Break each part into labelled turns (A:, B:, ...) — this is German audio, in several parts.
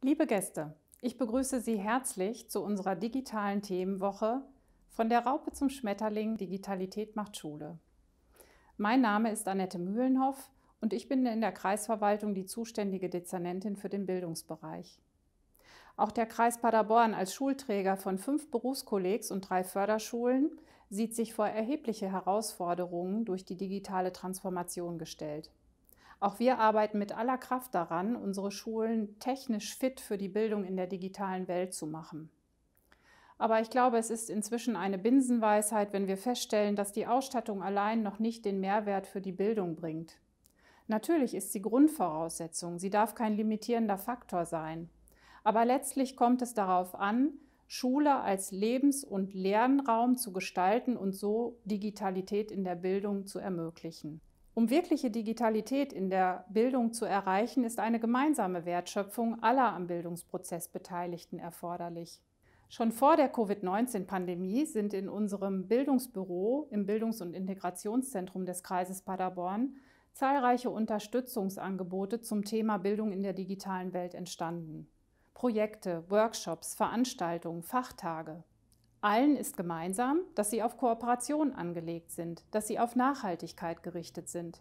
A: Liebe Gäste, ich begrüße Sie herzlich zu unserer digitalen Themenwoche von der Raupe zum Schmetterling Digitalität macht Schule. Mein Name ist Annette Mühlenhoff und ich bin in der Kreisverwaltung die zuständige Dezernentin für den Bildungsbereich. Auch der Kreis Paderborn als Schulträger von fünf Berufskollegs und drei Förderschulen sieht sich vor erhebliche Herausforderungen durch die digitale Transformation gestellt. Auch wir arbeiten mit aller Kraft daran, unsere Schulen technisch fit für die Bildung in der digitalen Welt zu machen. Aber ich glaube, es ist inzwischen eine Binsenweisheit, wenn wir feststellen, dass die Ausstattung allein noch nicht den Mehrwert für die Bildung bringt. Natürlich ist sie Grundvoraussetzung, sie darf kein limitierender Faktor sein. Aber letztlich kommt es darauf an, Schule als Lebens- und Lernraum zu gestalten und so Digitalität in der Bildung zu ermöglichen. Um wirkliche Digitalität in der Bildung zu erreichen, ist eine gemeinsame Wertschöpfung aller am Bildungsprozess Beteiligten erforderlich. Schon vor der Covid-19-Pandemie sind in unserem Bildungsbüro im Bildungs- und Integrationszentrum des Kreises Paderborn zahlreiche Unterstützungsangebote zum Thema Bildung in der digitalen Welt entstanden. Projekte, Workshops, Veranstaltungen, Fachtage. Allen ist gemeinsam, dass sie auf Kooperation angelegt sind, dass sie auf Nachhaltigkeit gerichtet sind.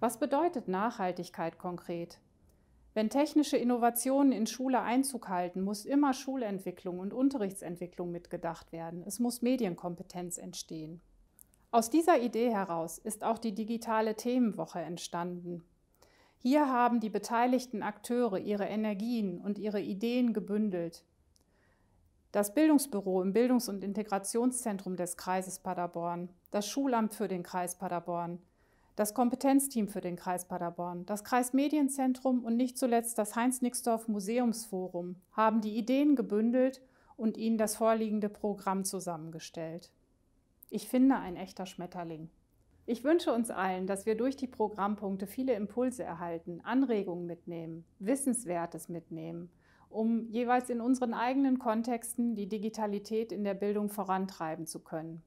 A: Was bedeutet Nachhaltigkeit konkret? Wenn technische Innovationen in Schule Einzug halten, muss immer Schulentwicklung und Unterrichtsentwicklung mitgedacht werden. Es muss Medienkompetenz entstehen. Aus dieser Idee heraus ist auch die digitale Themenwoche entstanden. Hier haben die beteiligten Akteure ihre Energien und ihre Ideen gebündelt, das Bildungsbüro im Bildungs- und Integrationszentrum des Kreises Paderborn, das Schulamt für den Kreis Paderborn, das Kompetenzteam für den Kreis Paderborn, das Kreismedienzentrum und nicht zuletzt das Heinz-Nixdorf Museumsforum haben die Ideen gebündelt und ihnen das vorliegende Programm zusammengestellt. Ich finde ein echter Schmetterling. Ich wünsche uns allen, dass wir durch die Programmpunkte viele Impulse erhalten, Anregungen mitnehmen, Wissenswertes mitnehmen um jeweils in unseren eigenen Kontexten die Digitalität in der Bildung vorantreiben zu können.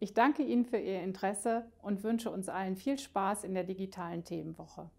A: Ich danke Ihnen für Ihr Interesse und wünsche uns allen viel Spaß in der digitalen Themenwoche.